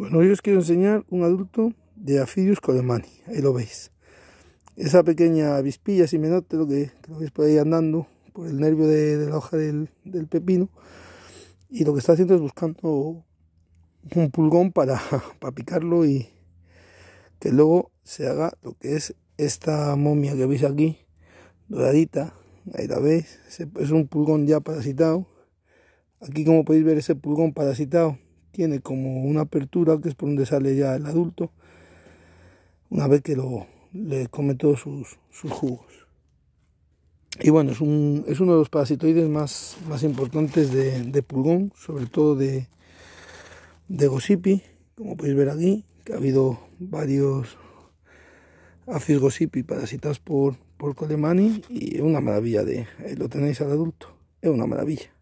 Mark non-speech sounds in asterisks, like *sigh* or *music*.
Bueno, yo os quiero enseñar un adulto de Aphidius colemani. Ahí lo veis. Esa pequeña avispilla, si me note, lo que, que, lo veis por ahí andando, por el nervio de, la hoja del, pepino. Y lo que está haciendo es buscando un pulgón para, *laughs* para picarlo y que luego se haga lo que es esta momia que veis aquí, doradita. Ahí la veis. Es un pulgón ya parasitado. Aquí como podéis ver ese pulgón parasitado tiene como una apertura que es por donde sale ya el adulto una vez que lo, le come todos sus, sus jugos. Y bueno, es, un, es uno de los parasitoides más, más importantes de, pulgón, sobre todo de, de gossipi, como podéis ver aquí, que ha habido varios afis gossipi parasitas por, por Colemani y es una maravilla de... lo tenéis al adulto, es una maravilla.